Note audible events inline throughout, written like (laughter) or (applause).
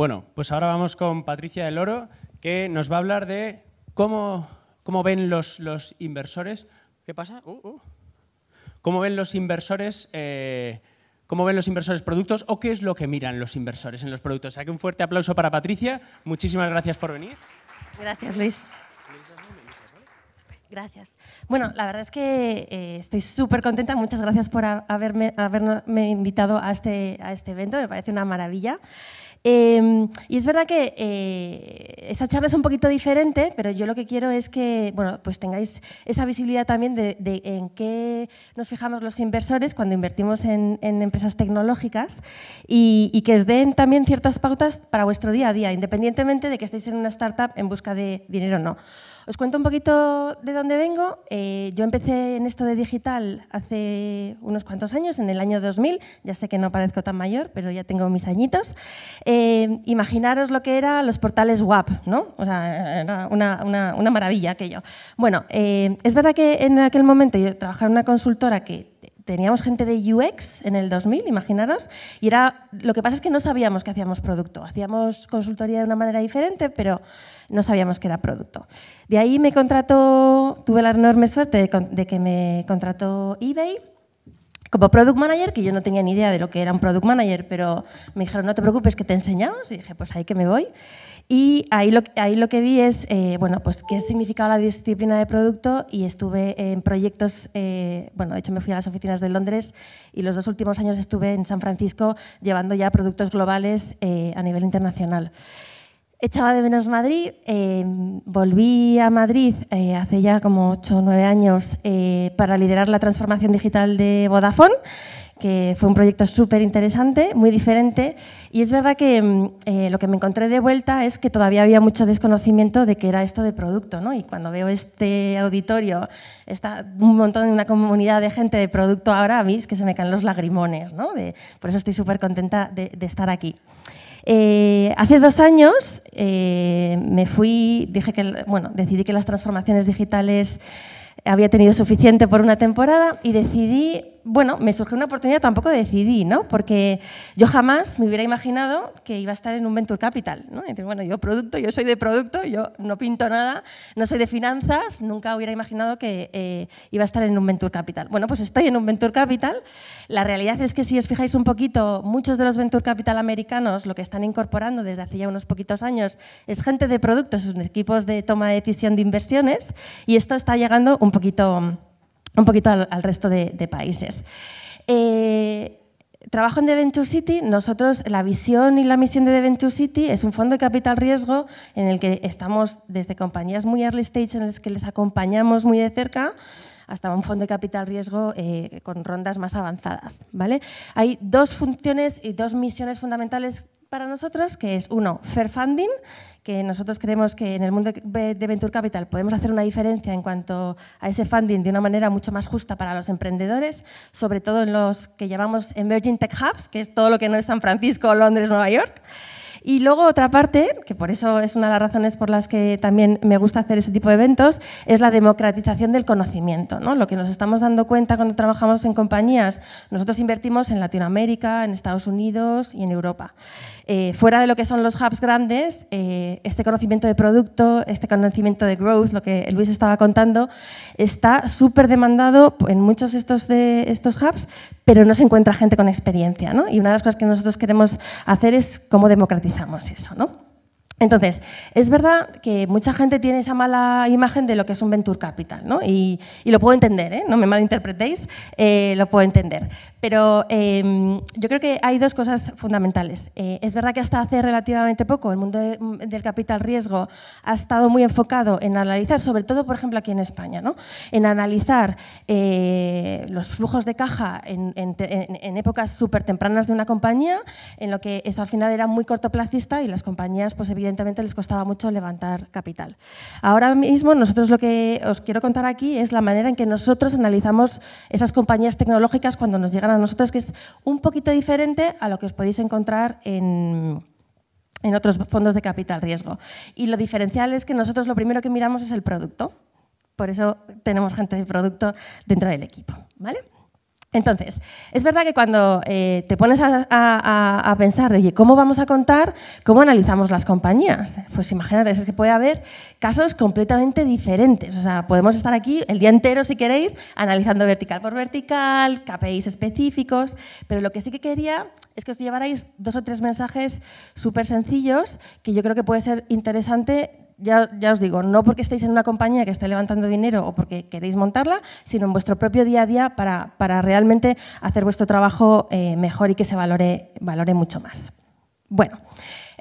Bueno, pues ahora vamos con Patricia del Oro, que nos va a hablar de cómo, cómo ven los, los, inversores. ¿Qué pasa? Uh, uh. ¿Cómo ven los inversores? Eh, ¿Cómo ven los inversores productos o qué es lo que miran los inversores en los productos? Aquí un fuerte aplauso para Patricia. Muchísimas gracias por venir. Gracias, Luis. Gracias. Bueno, la verdad es que eh, estoy súper contenta. Muchas gracias por haberme, invitado a este, a este evento. Me parece una maravilla. Em, y es verdad que eh, esa charla es un poquito diferente, pero yo lo que quiero es que bueno, pues tengáis esa visibilidad también de, en qué nos fijamos los inversores cuando invertimos en, empresas tecnológicas y, que os den también ciertas pautas para vuestro día a día, independientemente de que estéis en una startup en busca de dinero o no. Os cuento un poquito de dónde vengo. Eh, yo empecé en esto de digital hace unos cuantos años, en el año 2000. Ya sé que no parezco tan mayor, pero ya tengo mis añitos. Eh, imaginaros lo que eran los portales WAP, ¿no? O sea, era una, maravilla aquello. Bueno, eh, es verdad que en aquel momento yo trabajaba en una consultora que teníamos gente de UX en el 2000, imaginaros, y era lo que pasa es que no sabíamos que hacíamos producto, hacíamos consultoría de una manera diferente, pero no sabíamos que era producto. De ahí me contrató, tuve la enorme suerte de que me contrató eBay como product manager, que yo no tenía ni idea de lo que era un product manager, pero me dijeron, no te preocupes, que te enseñamos. Y dije, pues ahí que me voy. Y ahí lo, ahí lo que vi es, eh, bueno, pues qué significaba la disciplina de producto y estuve en proyectos, eh, bueno, de hecho me fui a las oficinas de Londres y los dos últimos años estuve en San Francisco llevando ya productos globales eh, a nivel internacional. Echaba de menos Madrid, em, volví a Madrid eh, hace ya como 8 o 9 años eh, para liderar la transformación digital de Vodafone, que fue un proyecto súper interesante, muy diferente, y es verdad que em, eh, lo que me encontré de vuelta es que todavía había mucho desconocimiento de qué era esto de producto, ¿no? y cuando veo este auditorio, está un montón de una comunidad de gente de producto ahora, a mí es que se me caen los lagrimones, ¿no? De, por eso estoy súper contenta de, de estar aquí. Eh, hace dos años eh, me fui, dije que, bueno, decidí que las transformaciones digitales había tenido suficiente por una temporada y decidí bueno, me surgió una oportunidad, tampoco decidí, ¿no? Porque yo jamás me hubiera imaginado que iba a estar en un Venture Capital, bueno, yo producto, yo soy de producto, yo no pinto nada, no soy de finanzas, nunca hubiera imaginado que eh, iba a estar en un Venture Capital. Bueno, pues estoy en un Venture Capital. La realidad es que si os fijáis un poquito, muchos de los Venture Capital americanos lo que están incorporando desde hace ya unos poquitos años es gente de productos, sus equipos de toma de decisión de inversiones, y esto está llegando un poquito un poquito al, resto de, países. Eh, trabajo en The Venture City, nosotros la visión y la misión de The Venture City es un fondo de capital riesgo en el que estamos desde compañías muy early stage en las que les acompañamos muy de cerca hasta un fondo de capital riesgo eh, con rondas más avanzadas. ¿vale? Hay dos funciones y dos misiones fundamentales para nosotros, que es uno, fair funding, que nosotros creemos que en el mundo de Venture Capital podemos hacer una diferencia en cuanto a ese funding de una manera mucho más justa para los emprendedores, sobre todo en los que llamamos emerging tech hubs, que es todo lo que no es San Francisco, Londres, Nueva York. Y luego otra parte, que por eso es una de las razones por las que también me gusta hacer ese tipo de eventos, es la democratización del conocimiento. ¿no? Lo que nos estamos dando cuenta cuando trabajamos en compañías, nosotros invertimos en Latinoamérica, en Estados Unidos y en Europa. Eh, fuera de lo que son los hubs grandes, eh, este conocimiento de producto, este conocimiento de growth, lo que Luis estaba contando, está súper demandado en muchos estos de estos hubs, pero no se encuentra gente con experiencia. Y una de las cosas que nosotros queremos hacer es cómo democratizar utilizamos eso, ¿no? Entonces, es verdad que mucha gente tiene esa mala imagen de lo que es un venture capital, ¿no? Y, lo puedo entender, ¿eh? No me malinterpretéis, eh, lo puedo entender. Pero em, yo creo que hay dos cosas fundamentales. Eh, es verdad que hasta hace relativamente poco el mundo mm, del capital riesgo ha estado muy enfocado en analizar, sobre todo, por ejemplo, aquí en España, ¿no? En analizar los flujos de caja en, en épocas súper tempranas de una compañía, en lo que eso al final era muy cortoplacista y las compañías, pues evidentemente, evidentemente les costaba mucho levantar capital. Ahora mismo nosotros lo que os quiero contar aquí es la manera en que nosotros analizamos esas compañías tecnológicas cuando nos llegan a nosotros, que es un poquito diferente a lo que os podéis encontrar en, en otros fondos de capital riesgo. Y lo diferencial es que nosotros lo primero que miramos es el producto. Por eso tenemos gente de producto dentro del equipo. ¿vale? Entonces, es verdad que cuando eh, te pones a, pensar de, ¿cómo vamos a contar? ¿Cómo analizamos las compañías? Pues imagínate, es que puede haber casos completamente diferentes. O sea, podemos estar aquí el día entero, si queréis, analizando vertical por vertical, KPIs específicos, pero lo que sí que quería es que os llevarais dos o tres mensajes súper sencillos que yo creo que puede ser interesante ya, os digo, no porque estéis en una compañía que esté levantando dinero o porque queréis montarla, sino en vuestro propio día a día para, realmente hacer vuestro trabajo eh, mejor y que se valore, mucho más. Bueno,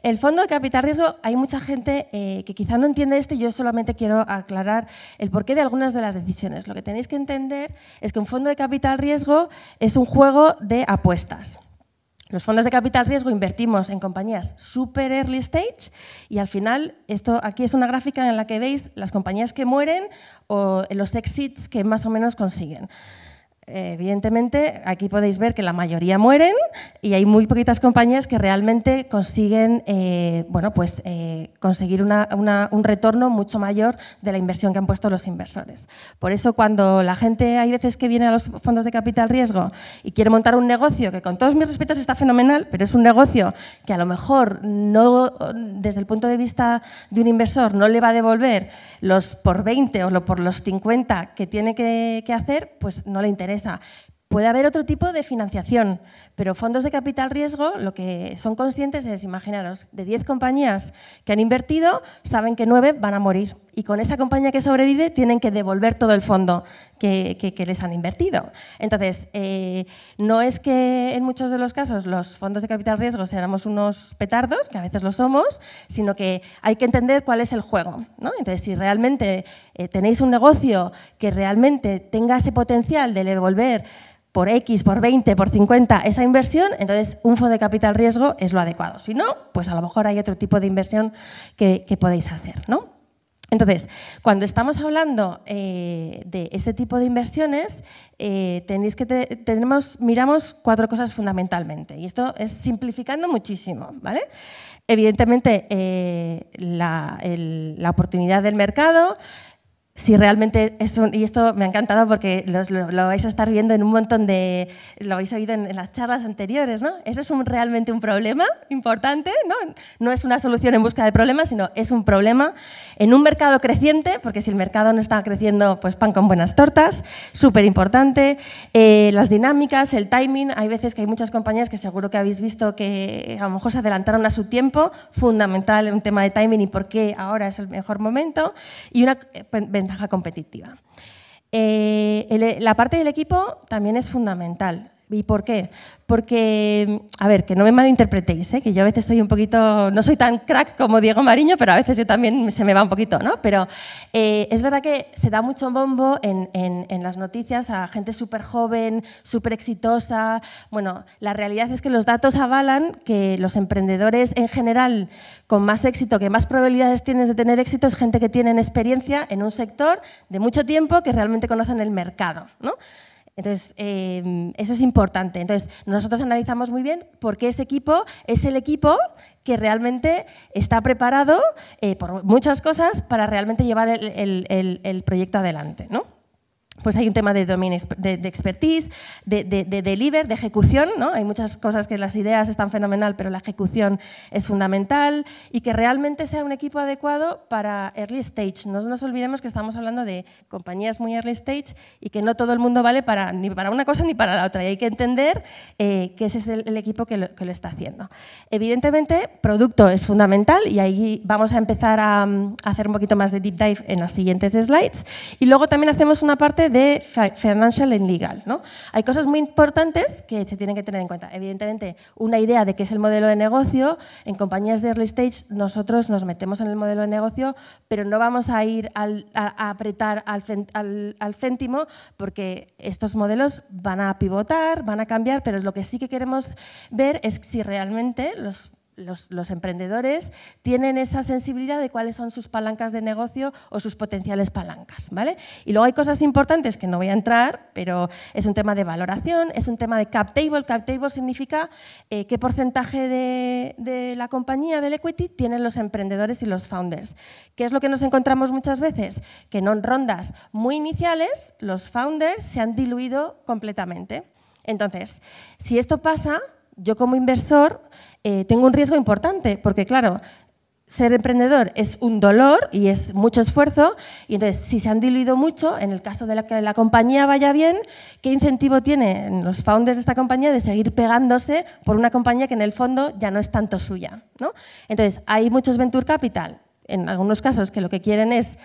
el fondo de capital riesgo, hay mucha gente eh, que quizá no entiende esto y yo solamente quiero aclarar el porqué de algunas de las decisiones. Lo que tenéis que entender es que un fondo de capital riesgo es un juego de apuestas. Los fondos de capital riesgo invertimos en compañías super early stage y al final, esto aquí es una gráfica en la que veis las compañías que mueren o los exits que más o menos consiguen evidentemente, aquí podéis ver que la mayoría mueren y hay muy poquitas compañías que realmente consiguen eh, bueno, pues, eh, conseguir un retorno mucho mayor de la inversión que han puesto los inversores. Por eso, cuando la gente hay veces que viene a los fondos de capital riesgo y quiere montar un negocio que, con todos mis respetos, está fenomenal, pero es un negocio que a lo mejor no, desde el punto de vista de un inversor, no le va a devolver los por 20 o por los 50 que tiene que hacer, pues no le interesa Puede haber otro tipo de financiación, pero fondos de capital riesgo lo que son conscientes es, imaginaros, de 10 compañías que han invertido, saben que 9 van a morir y con esa compañía que sobrevive tienen que devolver todo el fondo que, les han invertido. Entonces, eh, no es que en muchos de los casos los fondos de capital riesgo seamos unos petardos, que a veces lo somos, sino que hay que entender cuál es el juego. Entonces, si realmente eh, tenéis un negocio que realmente tenga ese potencial de devolver por X, por 20, por 50 esa inversión, entonces un fondo de capital riesgo es lo adecuado. Si no, pues a lo mejor hay otro tipo de inversión que, que podéis hacer. ¿no? Entonces, cuando estamos hablando eh, de ese tipo de inversiones, eh, tenemos, miramos cuatro cosas fundamentalmente. Y esto es simplificando muchísimo, ¿vale? Evidentemente, eh, la, la, oportunidad del mercado, si realmente es un, y esto me ha encantado porque lo, vais a estar viendo en un montón de, lo habéis oído en, las charlas anteriores, ¿no? Eso es un, realmente un problema importante, ¿no? No es una solución en busca de problemas, sino es un problema en un mercado creciente, porque si el mercado no está creciendo, pues pan con buenas tortas, súper importante. Eh, las dinámicas, el timing, hay veces que hay muchas compañías que seguro que habéis visto que a lo mejor se adelantaron a su tiempo, fundamental un tema de timing y por qué ahora es el mejor momento. Y una eh, competitiva. Eh, la parte del equipo también es fundamental. ¿Y por qué? Porque, a ver, que no me malinterpretéis, ¿eh? que yo a veces soy un poquito, no soy tan crack como Diego Mariño, pero a veces yo también se me va un poquito, ¿no? Pero eh, es verdad que se da mucho bombo en, las noticias a gente súper joven, súper exitosa. Bueno, la realidad es que los datos avalan que los emprendedores en general con más éxito, que más probabilidades tienen de tener éxito, es gente que tienen experiencia en un sector de mucho tiempo que realmente conocen el mercado, ¿no? Entonces, em, eso es importante. Entonces, nosotros analizamos muy bien por qué ese equipo es el equipo que realmente está preparado eh, por muchas cosas para realmente llevar el, el proyecto adelante. ¿no? pues hay un tema de dominio de, expertise, de, de, de, deliver, de ejecución, ¿no? Hay muchas cosas que las ideas están fenomenal, pero la ejecución es fundamental y que realmente sea un equipo adecuado para early stage. No nos olvidemos que estamos hablando de compañías muy early stage y que no todo el mundo vale para, ni para una cosa ni para la otra y hay que entender eh, que ese es el, equipo que lo, está haciendo. Evidentemente, producto es fundamental y ahí vamos a empezar a, mm, a hacer un poquito más de deep dive en las siguientes slides y luego también hacemos una parte de financial and legal. ¿no? Hay cosas muy importantes que se tienen que tener en cuenta. Evidentemente, una idea de qué es el modelo de negocio. En compañías de early stage nosotros nos metemos en el modelo de negocio, pero no vamos a ir a, apretar al céntimo porque estos modelos van a pivotar, van a cambiar, pero lo que sí que queremos ver es si realmente los los, emprendedores tienen esa sensibilidad de cuáles son sus palancas de negocio o sus potenciales palancas. ¿vale? Y luego hay cosas importantes que no voy a entrar, pero es un tema de valoración, es un tema de cap table. Cap table significa eh, qué porcentaje de, de la compañía, del equity, tienen los emprendedores y los founders. ¿Qué es lo que nos encontramos muchas veces? Que en rondas muy iniciales los founders se han diluido completamente. Entonces, si esto pasa, yo como inversor eh, tengo un riesgo importante, porque claro, ser emprendedor es un dolor y es mucho esfuerzo, y entonces si se han diluido mucho, en el caso de la que la compañía vaya bien, ¿qué incentivo tienen los founders de esta compañía de seguir pegándose por una compañía que en el fondo ya no es tanto suya? Entonces, hay muchos venture capital, en algunos casos, que lo que quieren es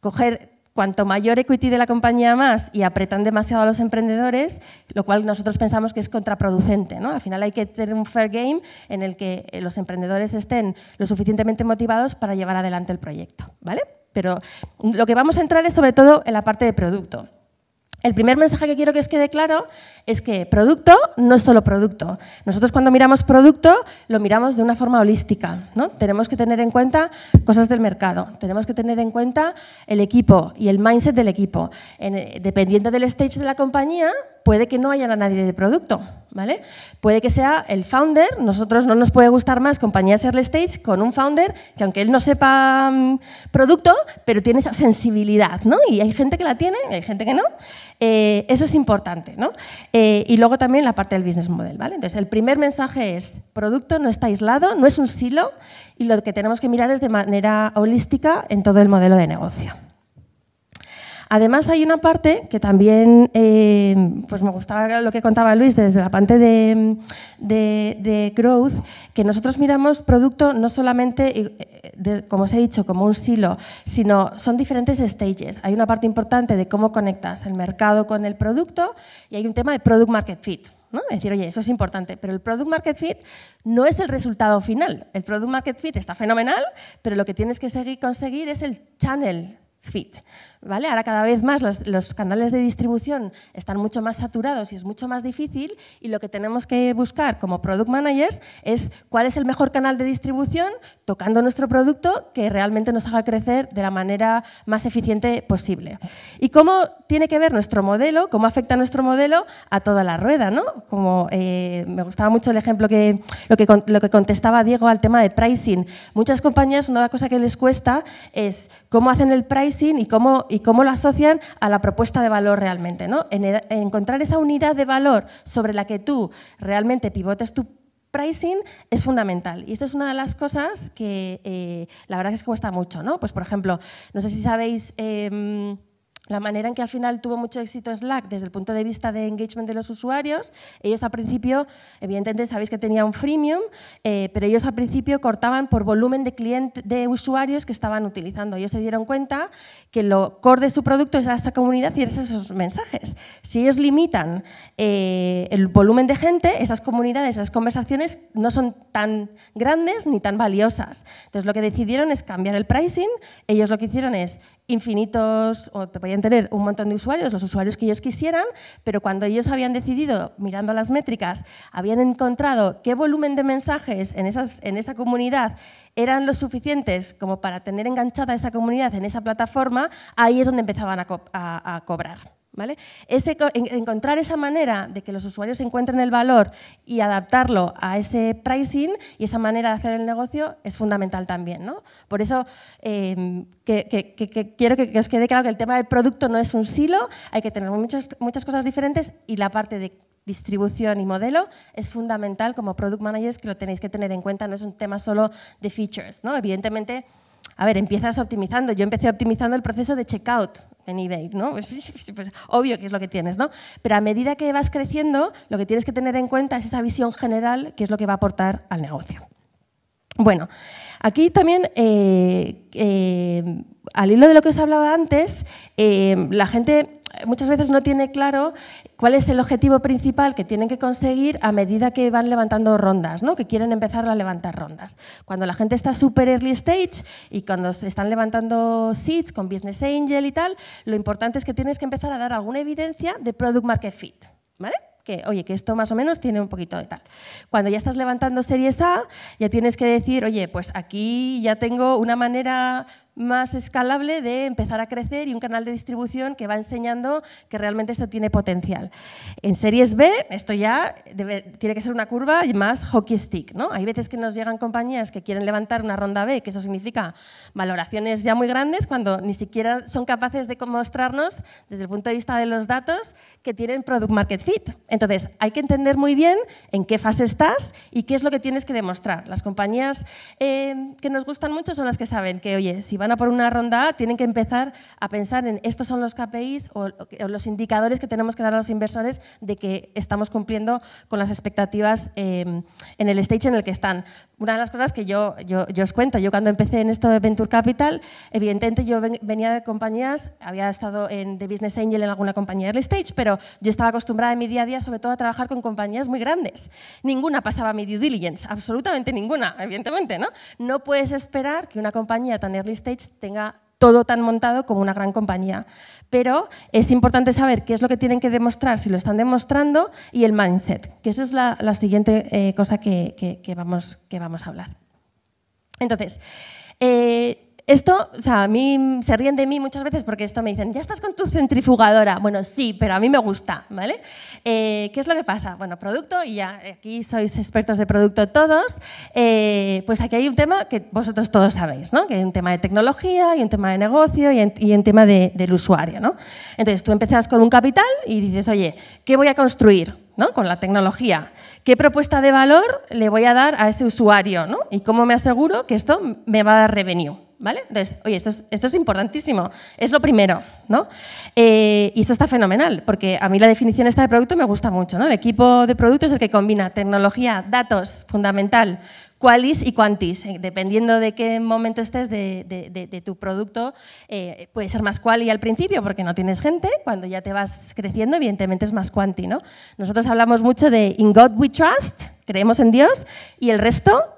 coger Cuanto mayor equity de la compañía más y apretan demasiado a los emprendedores, lo cual nosotros pensamos que es contraproducente. ¿no? Al final hay que tener un fair game en el que eh, los emprendedores estén lo suficientemente motivados para llevar adelante el proyecto. ¿vale? Pero lo que vamos a entrar es sobre todo en la parte de producto el primer mensaje que quiero que os quede claro es que producto no es solo producto. Nosotros cuando miramos producto lo miramos de una forma holística. ¿no? Tenemos que tener en cuenta cosas del mercado, tenemos que tener en cuenta el equipo y el mindset del equipo. Eh, dependiendo del stage de la compañía, puede que no haya nadie de producto. ¿Vale? Puede que sea el founder, nosotros no nos puede gustar más ser el stage con un founder que aunque él no sepa mm, producto, pero tiene esa sensibilidad, ¿no? Y hay gente que la tiene, hay gente que no. Eh, eso es importante, ¿no? Eh, y luego también la parte del business model, ¿vale? Entonces, el primer mensaje es, producto no está aislado, no es un silo, y lo que tenemos que mirar es de manera holística en todo el modelo de negocio. Además, hay una parte que también eh, pues me gustaba lo que contaba Luis desde la parte de, de, growth, que nosotros miramos producto no solamente, eh, como os he dicho, como un silo, sino son diferentes stages. Hay una parte importante de cómo conectas el mercado con el producto y hay un tema de product market fit. ¿no? Es decir, oye, eso es importante, pero el product market fit no es el resultado final. El product market fit está fenomenal, pero lo que tienes que seguir, conseguir es el channel fit. Ahora cada vez más los, canales de distribución están mucho más saturados y es mucho más difícil y lo que tenemos que buscar como product managers es cuál es el mejor canal de distribución tocando nuestro producto que realmente nos haga crecer de la manera más eficiente posible. ¿Y cómo tiene que ver nuestro modelo, cómo afecta nuestro modelo a toda la rueda? ¿no? Como eh, me gustaba mucho el ejemplo que lo, lo que contestaba Diego al tema de pricing. Muchas compañías una cosa que les cuesta es cómo hacen el pricing y cómo y cómo lo asocian a la propuesta de valor realmente. ¿no? encontrar esa unidad de valor sobre la que tú realmente pivotes tu pricing es fundamental. Y esto es una de las cosas que eh, la verdad es que cuesta mucho. ¿no? Pues, por ejemplo, no sé si sabéis... Em, la manera en que al final tuvo mucho éxito Slack desde el punto de vista de engagement de los usuarios, ellos al principio, evidentemente sabéis que tenía un freemium, eh, pero ellos al principio cortaban por volumen de, de usuarios que estaban utilizando. Ellos se dieron cuenta que lo core de su producto es esa comunidad y esos mensajes. Si ellos limitan eh, el volumen de gente, esas comunidades, esas conversaciones no son tan grandes ni tan valiosas. Entonces lo que decidieron es cambiar el pricing, ellos lo que hicieron es infinitos, o te podían tener un montón de usuarios, los usuarios que ellos quisieran, pero cuando ellos habían decidido, mirando las métricas, habían encontrado qué volumen de mensajes en, esas, en esa comunidad eran los suficientes como para tener enganchada esa comunidad en esa plataforma, ahí es donde empezaban a cobrar encontrar esa manera de que los usuarios encuentren el valor y adaptarlo a ese pricing y esa manera de hacer el negocio es fundamental también. ¿no? Por eso em, quiero que, os quede claro que el tema del producto no es un silo, hay que tener muchas muchas cosas diferentes y la parte de distribución y modelo es fundamental como product managers que lo tenéis que tener en cuenta, no es un tema solo de features. ¿no? Evidentemente, a ver, empiezas optimizando. Yo empecé optimizando el proceso de checkout en eBay, ¿no? Pues, pues, obvio que es lo que tienes, ¿no? Pero a medida que vas creciendo, lo que tienes que tener en cuenta es esa visión general, que es lo que va a aportar al negocio. Bueno, aquí también, eh, eh, al hilo de lo que os hablaba antes, eh, la gente muchas veces no tiene claro cuál es el objetivo principal que tienen que conseguir a medida que van levantando rondas, ¿no? que quieren empezar a levantar rondas. Cuando la gente está súper early stage y cuando se están levantando seeds con Business Angel y tal, lo importante es que tienes que empezar a dar alguna evidencia de Product Market Fit. ¿Vale? que, oye, que esto más o menos tiene un poquito de tal. Cuando ya estás levantando series A, ya tienes que decir, oye, pues aquí ya tengo una manera más escalable de empezar a crecer y un canal de distribución que va enseñando que realmente esto tiene potencial. En series B, esto ya tiene que ser una curva y más hockey stick. ¿no? Hay veces que nos llegan compañías que quieren levantar una ronda B, que eso significa valoraciones ya muy grandes, cuando ni siquiera son capaces de mostrarnos, desde el punto de vista de los datos, que tienen product market fit. Entonces, hay que entender muy bien en qué fase estás y qué es lo que tienes que demostrar. Las compañías eh, que nos gustan mucho son las que saben que, oye, si van a por una ronda tienen que empezar a pensar en estos son los KPIs o, los indicadores que tenemos que dar a los inversores de que estamos cumpliendo con las expectativas em, en el stage en el que están. Una de las cosas que yo, yo, os cuento, yo cuando empecé en esto de Venture Capital, evidentemente yo venía de compañías, había estado en, de Business Angel en alguna compañía early stage, pero yo estaba acostumbrada en mi día a día sobre todo a trabajar con compañías muy grandes. Ninguna pasaba mi due diligence, absolutamente ninguna, evidentemente, ¿no? No puedes esperar que una compañía tan early stage tenga todo tan montado como una gran compañía. Pero es importante saber qué es lo que tienen que demostrar, si lo están demostrando, y el mindset, que esa es la, siguiente eh, cosa que, vamos, que vamos a hablar. Entonces, eh, esto, o sea, a mí se ríen de mí muchas veces porque esto me dicen, ya estás con tu centrifugadora. Bueno, sí, pero a mí me gusta, ¿vale? Eh, ¿Qué es lo que pasa? Bueno, producto, y ya aquí sois expertos de producto todos, eh, pues aquí hay un tema que vosotros todos sabéis, ¿no? Que hay un tema de tecnología, y un tema de negocio y, en, un tema del usuario, ¿no? Entonces tú empezas con un capital y dices, oye, ¿qué voy a construir? con la tecnología. ¿Qué propuesta de valor le voy a dar a ese usuario? ¿no? ¿Y cómo me aseguro que esto me va a dar revenue? Entonces, oye, esto es, importantísimo, es lo primero, ¿no? Eh, y esto está fenomenal, porque a mí la definición esta de producto me gusta mucho, ¿no? El equipo de producto es el que combina tecnología, datos, fundamental, qualis y quantis. Eh, dependiendo de qué momento estés de, tu producto, eh, puede ser más quali al principio porque no tienes gente, cuando ya te vas creciendo, evidentemente es más quanti. ¿no? Nosotros hablamos mucho de In God We Trust, creemos en Dios, y el resto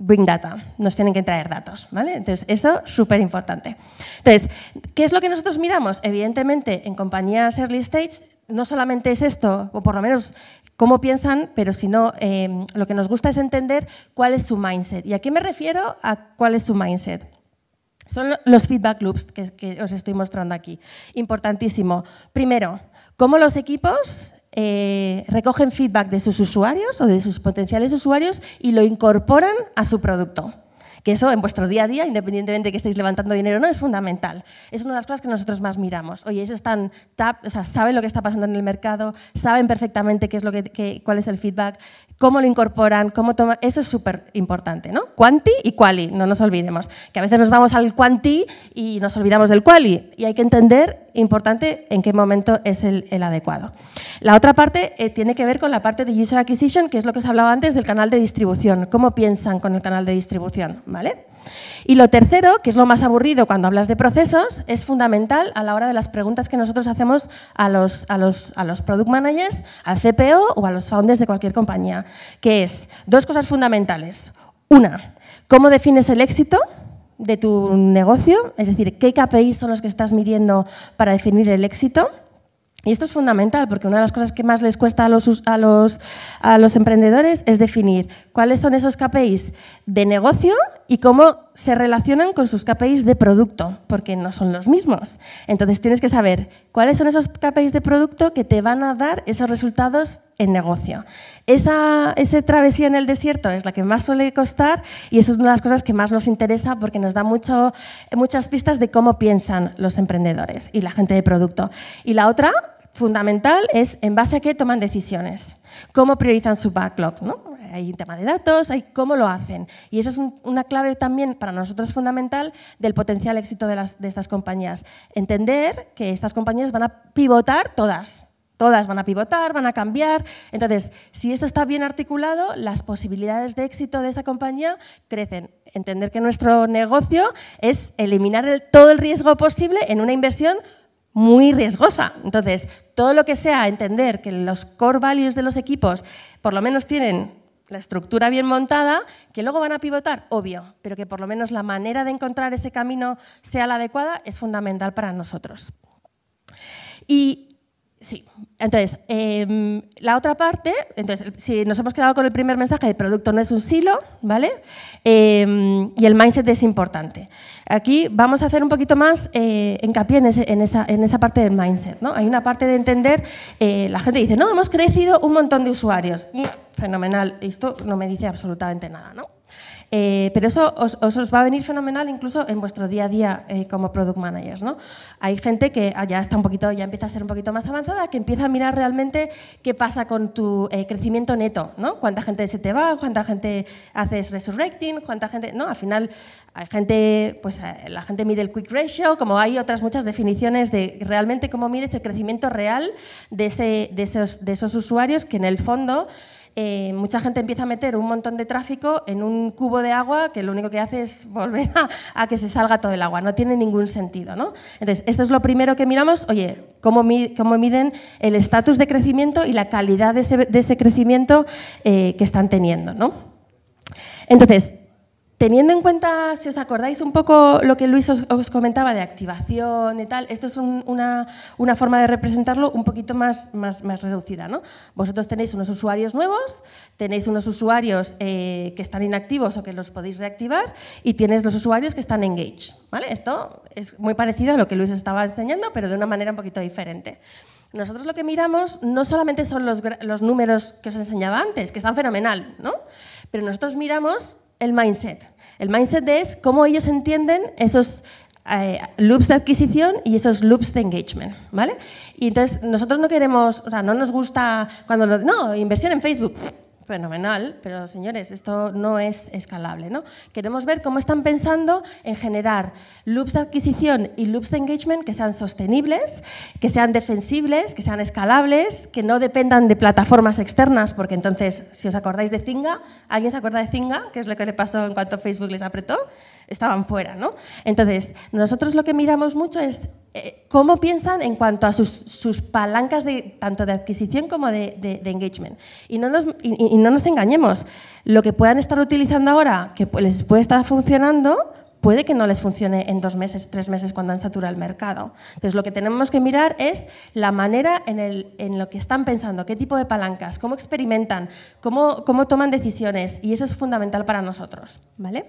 Bring data, nos tienen que traer datos, ¿vale? Entonces, eso súper importante. Entonces, ¿qué es lo que nosotros miramos? Evidentemente, en compañías early stage no solamente es esto, o por lo menos cómo piensan, pero sino em, lo que nos gusta es entender cuál es su mindset. ¿Y a qué me refiero a cuál es su mindset? Son los feedback loops que, que os estoy mostrando aquí. Importantísimo. Primero, cómo los equipos eh, recogen feedback de sus usuarios o de sus potenciales usuarios y lo incorporan a su producto. Que eso en vuestro día a día, independientemente de que estéis levantando dinero o no, es fundamental. Es una de las cosas que nosotros más miramos. Oye, ellos están tap, o sea, saben lo que está pasando en el mercado, saben perfectamente qué es lo que, cuál es el feedback, cómo lo incorporan, cómo toman. Eso es súper importante, ¿no? Quanti y quali, no nos olvidemos. Que a veces nos vamos al quanti y nos olvidamos del quali. Y hay que entender importante en qué momento es el, adecuado. La otra parte eh, tiene que ver con la parte de User Acquisition, que es lo que os hablaba antes del canal de distribución, cómo piensan con el canal de distribución, ¿vale? Y lo tercero, que es lo más aburrido cuando hablas de procesos, es fundamental a la hora de las preguntas que nosotros hacemos a los, a los, a los product managers, al CPO o a los founders de cualquier compañía, que es dos cosas fundamentales. Una, ¿cómo defines el éxito? de tu negocio, es decir, qué KPIs son los que estás midiendo para definir el éxito. Y esto es fundamental porque una de las cosas que más les cuesta a los, a los, a los emprendedores es definir cuáles son esos KPIs de negocio y cómo se relacionan con sus KPIs de producto, porque no son los mismos. Entonces tienes que saber cuáles son esos KPIs de producto que te van a dar esos resultados en negocio. Esa ese travesía en el desierto es la que más suele costar y eso es una de las cosas que más nos interesa porque nos da mucho, muchas pistas de cómo piensan los emprendedores y la gente de producto. Y la otra fundamental es en base a qué toman decisiones, cómo priorizan su backlog. ¿no? hay un tema de datos, hay cómo lo hacen. Y eso es una clave también para nosotros fundamental del potencial éxito de, las, de estas compañías. Entender que estas compañías van a pivotar todas, todas van a pivotar, van a cambiar. Entonces, si esto está bien articulado, las posibilidades de éxito de esa compañía crecen. Entender que nuestro negocio es eliminar todo el riesgo posible en una inversión muy riesgosa. Entonces, todo lo que sea entender que los core values de los equipos por lo menos tienen la estructura bien montada, que luego van a pivotar, obvio, pero que por lo menos la manera de encontrar ese camino sea la adecuada es fundamental para nosotros. Y Sí, entonces, em, la otra parte, entonces, si nos hemos quedado con el primer mensaje, el producto no es un silo, ¿vale? Em, y el mindset es importante. Aquí vamos a hacer un poquito más eh, hincapié en, esa, en, esa, parte del mindset, ¿no? Hay una parte de entender, eh, la gente dice, no, hemos crecido un montón de usuarios. Mm, fenomenal, esto no me dice absolutamente nada, ¿no? Eh, pero eso os, va a venir fenomenal incluso en vuestro día a día eh, como product managers. ¿no? Hay gente que ah, ya está un poquito, ya empieza a ser un poquito más avanzada, que empieza a mirar realmente qué pasa con tu eh, crecimiento neto, ¿no? Cuánta gente se te va, cuánta gente haces resurrecting, cuánta gente, ¿no? Al final hay gente, pues la gente mide el quick ratio, como hay otras muchas definiciones de realmente cómo mides el crecimiento real de, ese, de, esos, de esos usuarios que en el fondo eh, mucha gente empieza a meter un montón de tráfico en un cubo de agua que lo único que hace es volver a, que se salga todo el agua. No tiene ningún sentido. Entonces, esto es lo primero que miramos. Oye, ¿cómo, miden el estatus de crecimiento y la calidad de ese, crecimiento eh, que están teniendo? ¿no? Entonces, Teniendo en cuenta, si os acordáis un poco lo que Luis os, comentaba de activación y tal, esto es una, forma de representarlo un poquito más, más, reducida. ¿no? Vosotros tenéis unos usuarios nuevos, tenéis unos usuarios eh, que están inactivos o que los podéis reactivar y tienes los usuarios que están engaged. ¿vale? Esto es muy parecido a lo que Luis estaba enseñando, pero de una manera un poquito diferente. Nosotros lo que miramos no solamente son los, números que os enseñaba antes, que están fenomenal, ¿no? pero nosotros miramos el mindset. El mindset es cómo ellos entienden esos eh, loops de adquisición y esos loops de engagement, ¿vale? Y entonces nosotros no queremos, o sea, no nos gusta cuando no, inversión en Facebook, fenomenal, pero señores, esto no es escalable. ¿no? Queremos ver cómo están pensando en generar loops de adquisición y loops de engagement que sean sostenibles, que sean defensibles, que sean escalables, que no dependan de plataformas externas, porque entonces, si os acordáis de Zinga, ¿alguien se acuerda de Zinga? ¿Qué es lo que le pasó en cuanto Facebook les apretó? estaban fuera. ¿no? Entonces, nosotros lo que miramos mucho es eh, cómo piensan en cuanto a sus, palancas de, tanto de adquisición como de, engagement. Y no, nos, no nos engañemos, lo que puedan estar utilizando ahora, que les puede estar funcionando, puede que no les funcione en dos meses, tres meses cuando han saturado el mercado. Entonces, lo que tenemos que mirar es la manera en, el, lo que están pensando, qué tipo de palancas, cómo experimentan, cómo, cómo toman decisiones, y eso es fundamental para nosotros. ¿Vale?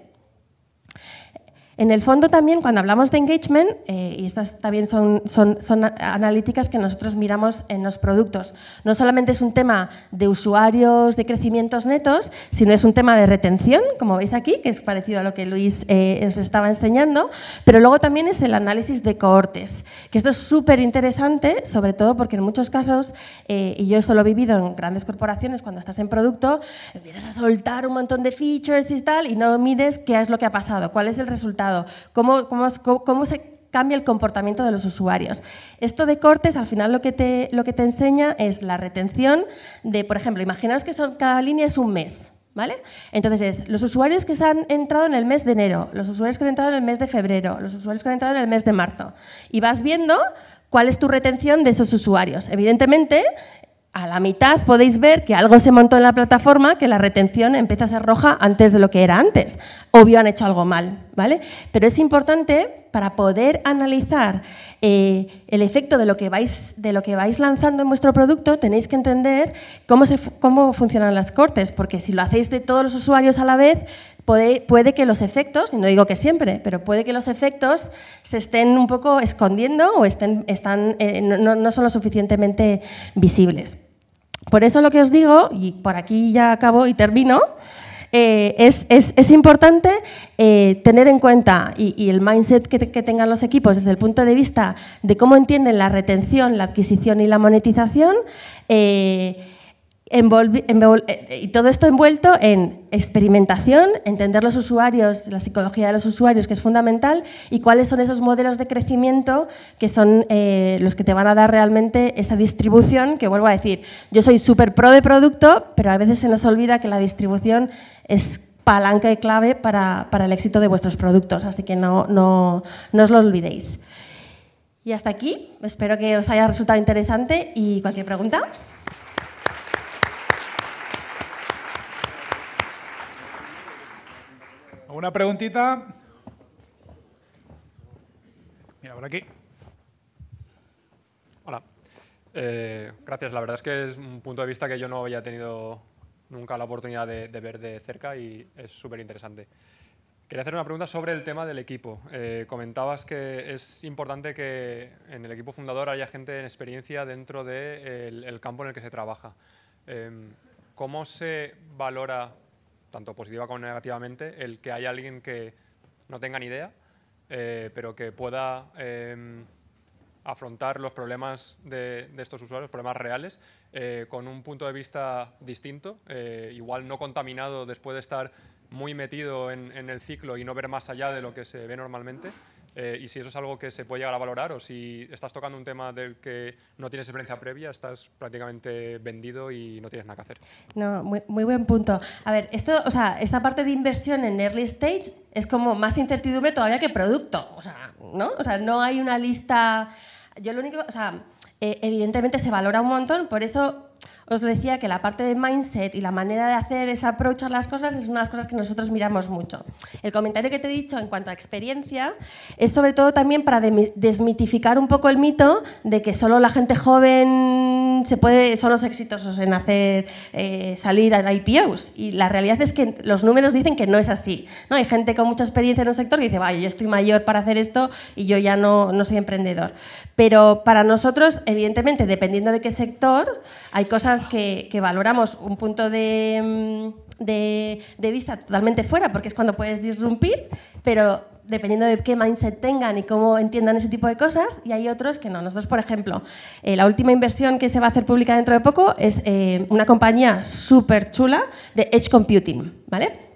En el fondo también cuando hablamos de engagement, eh, y estas también son, son, analíticas que nosotros miramos en los productos, no solamente es un tema de usuarios, de crecimientos netos, sino es un tema de retención, como veis aquí, que es parecido a lo que Luis eh, os estaba enseñando, pero luego también es el análisis de cohortes, que esto es súper interesante, sobre todo porque en muchos casos, eh, y yo eso lo he vivido en grandes corporaciones, cuando estás en producto, empiezas a soltar un montón de features y tal, y no mides qué es lo que ha pasado, cuál es el resultado cómo, cómo, cómo se cambia el comportamiento de los usuarios. Esto de cortes, al final lo que te, lo que te enseña es la retención de, por ejemplo, imaginaos que cada línea es un mes. ¿Vale? Entonces es los usuarios que se han entrado en el mes de enero, los usuarios que han entrado en el mes de febrero, los usuarios que han entrado en el mes de marzo. Y vas viendo cuál es tu retención de esos usuarios. Evidentemente, a la mitad podéis ver que algo se montó en la plataforma, que la retención empieza a ser roja antes de lo que era antes. Obvio han hecho algo mal, ¿vale? Pero es importante para poder analizar eh, el efecto de lo, que vais, de lo que vais lanzando en vuestro producto, tenéis que entender cómo, cómo funcionan las cortes, porque si lo hacéis de todos los usuarios a la vez, puede, que los efectos, y no digo que siempre, pero puede que los efectos se estén un poco escondiendo o estén, están, eh, no, son lo suficientemente visibles. Por eso lo que os digo, y por aquí ya acabo y termino, eh, es, importante eh, tener en cuenta y, el mindset que, tengan los equipos desde el punto de vista de cómo entienden la retención, la adquisición y la monetización. Eh, y todo esto envuelto en experimentación, entender los usuarios, la psicología de los usuarios, que es fundamental, y cuáles son esos modelos de crecimiento que son eh, los que te van a dar realmente esa distribución, que vuelvo a decir, yo soy súper pro de producto, pero a veces se nos olvida que la distribución es palanca y clave para, el éxito de vuestros productos, así que no, no os lo olvidéis. Y hasta aquí, espero que os haya resultado interesante y cualquier pregunta. Una preguntita? Mira, por aquí. Hola. Eh, gracias. La verdad es que es un punto de vista que yo no había tenido nunca la oportunidad de, ver de cerca y es súper interesante. Quería hacer una pregunta sobre el tema del equipo. Eh, comentabas que es importante que en el equipo fundador haya gente en experiencia dentro del campo en el que se trabaja. Em, ¿Cómo se valora tanto positiva como negativamente, el que haya alguien que no tenga ni idea, eh, pero que pueda em, afrontar los problemas de, estos usuarios, problemas reales, eh, con un punto de vista distinto, eh, igual no contaminado después de estar muy metido en, el ciclo y no ver más allá de lo que se ve normalmente, eh, y si eso es algo que se puede llegar a valorar o si estás tocando un tema del que no tienes experiencia previa, estás prácticamente vendido y no tienes nada que hacer. No, muy, buen punto. A ver, esto, o sea, esta parte de inversión en early stage es como más incertidumbre todavía que producto. O sea, ¿no? O sea, no hay una lista. Yo lo único, o sea, eh, evidentemente se valora un montón, por eso os decía que la parte de mindset y la manera de hacer ese approach a las cosas es una de las cosas que nosotros miramos mucho. El comentario que te he dicho en cuanto a experiencia es sobre todo también para desmitificar un poco el mito de que solo la gente joven se puede, son los exitosos en hacer eh, salir a IPOs. Y la realidad es que los números dicen que no es así. ¿no? Hay gente con mucha experiencia en un sector que dice, vaya, yo estoy mayor para hacer esto y yo ya no, no soy emprendedor. Pero para nosotros, evidentemente, dependiendo de qué sector, hay cosas que, valoramos un punto mm, de, vista totalmente fuera, porque es cuando puedes disrumpir, pero dependiendo de qué mindset tengan y cómo entiendan ese tipo de cosas, y hay otros que no. Nosotros, por ejemplo, eh, la última inversión que se va a hacer pública dentro de poco es eh, una compañía súper chula de Edge Computing, ¿vale?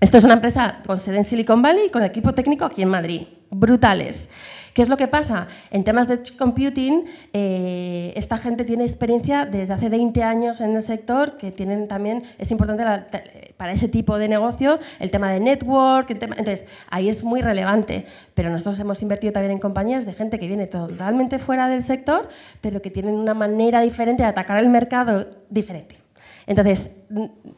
Esto es una empresa con sede en Silicon Valley y con equipo técnico aquí en Madrid. Brutales. ¿Qué es lo que pasa? En temas de computing, eh, esta gente tiene experiencia desde hace 20 años en el sector, que tienen también, es importante para ese tipo de negocio el tema de network, entonces ahí es muy relevante, pero nosotros hemos invertido también en compañías de gente que viene totalmente fuera del sector, pero que tienen una manera diferente de atacar el mercado diferente. Entonces,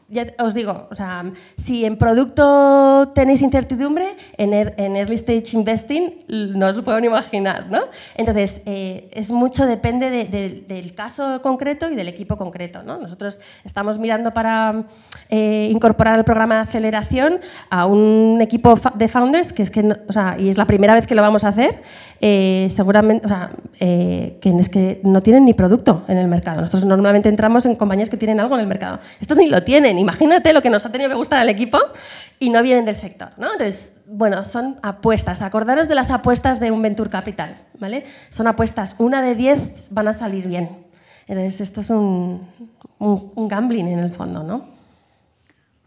ya os digo, o sea, si en producto tenéis incertidumbre, en, er, early stage investing no os lo ni imaginar, ¿no? Entonces, eh, es mucho depende del caso concreto y del equipo concreto, Nosotros estamos mirando para eh, incorporar al programa de aceleración a un equipo de founders, que es que, o sea, y es la primera vez que lo vamos a hacer, eh, seguramente, o sea, que no tienen ni producto en el mercado. Nosotros normalmente entramos en compañías que tienen algo en el mercado estos ni lo tienen. Imagínate lo que nos ha tenido que gustar al equipo y no vienen del sector. ¿no? Entonces, bueno, son apuestas. Acordaros de las apuestas de un Venture Capital. ¿vale? Son apuestas. Una de diez van a salir bien. Entonces, esto es un, un, gambling en el fondo. ¿no?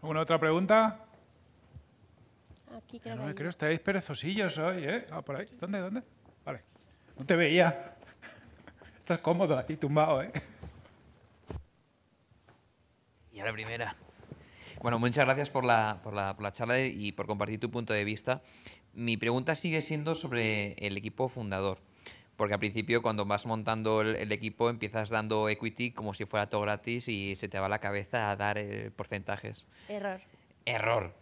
¿Alguna otra pregunta? Eh, creo, que creo, estáis perezosillos hoy, ¿eh? Ah, ¿Dónde, dónde? Vale. No te veía. (laughs) Estás cómodo aquí tumbado, ¿eh? Y a la primera. Bueno, muchas gracias por la, por charla y por compartir tu punto de vista. Mi pregunta sigue siendo sobre el equipo fundador porque al principio cuando vas montando el, equipo empiezas dando equity como si fuera todo gratis y se te va la cabeza a dar eh, porcentajes. Error. Error.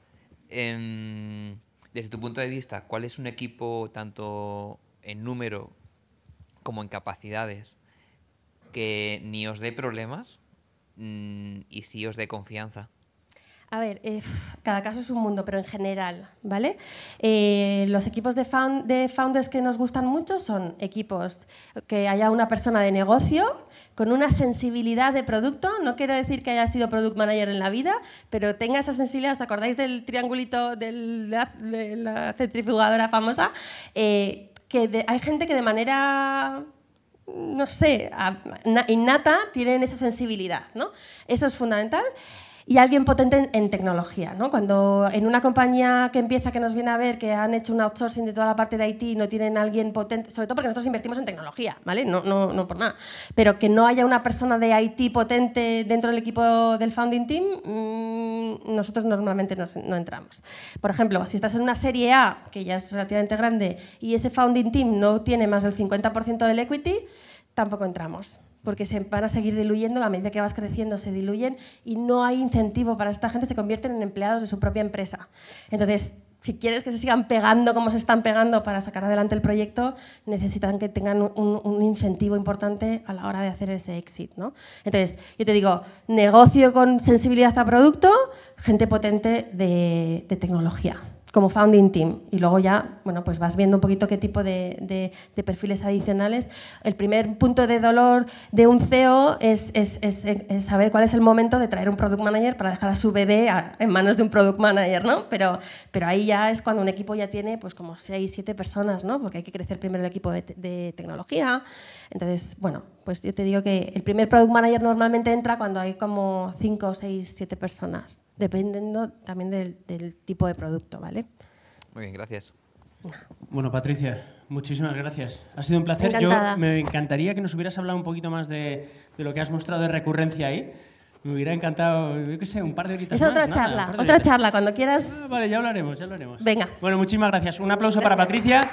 Em, desde tu punto de vista, ¿cuál es un equipo tanto en número como en capacidades que ni os dé problemas Mm, y si os dé confianza? A ver, eh, cada caso es un mundo, pero en general, ¿vale? Eh, los equipos de, founders que nos gustan mucho son equipos que haya una persona de negocio con una sensibilidad de producto. No quiero decir que haya sido product manager en la vida, pero tenga esa sensibilidad. ¿Os acordáis del triangulito de la, centrifugadora famosa? Eh, que hay gente que de manera no sé, innata tienen esa sensibilidad, ¿no? Eso es fundamental y alguien potente en, tecnología. ¿no? Cuando en una compañía que empieza, que nos viene a ver, que han hecho un outsourcing de toda la parte de IT y no tienen alguien potente, sobre todo porque nosotros invertimos en tecnología, ¿vale? No, no, no por nada. Pero que no haya una persona de IT potente dentro del equipo del founding team, mm, nosotros normalmente no entramos. Por ejemplo, si estás en una serie A, que ya es relativamente grande, y ese founding team no tiene más del 50% del equity, tampoco entramos porque se van a seguir diluyendo, a medida que vas creciendo se diluyen y no hay incentivo para esta gente, se convierten en empleados de su propia empresa. Entonces, si quieres que se sigan pegando como se están pegando para sacar adelante el proyecto, necesitan que tengan un, incentivo importante a la hora de hacer ese exit. ¿no? Entonces, yo te digo, negocio con sensibilidad a producto, gente potente de tecnología como founding team. Y luego ya, bueno, pues vas viendo un poquito qué tipo de, perfiles adicionales. El primer punto de dolor de un CEO es, saber cuál es el momento de traer un product manager para dejar a su bebé en manos de un product manager, ¿no? Pero, pero ahí ya es cuando un equipo ya tiene pues como 6, 7 personas, ¿no? Porque hay que crecer primero el equipo de, de tecnología. Entonces, bueno, pues yo te digo que el primer product manager normalmente entra cuando hay como 5, 6, 7 personas dependiendo también del, tipo de producto, ¿vale? Muy bien, gracias. Bueno, Patricia, muchísimas gracias. Ha sido un placer. Yo me encantaría que nos hubieras hablado un poquito más de, lo que has mostrado de recurrencia ahí. Me hubiera encantado, yo qué sé, un par de horitas. Es otra charla, otra charla, cuando quieras. Ah, vale, ya hablaremos, ya hablaremos. Venga. Bueno, muchísimas gracias. Un aplauso para Patricia.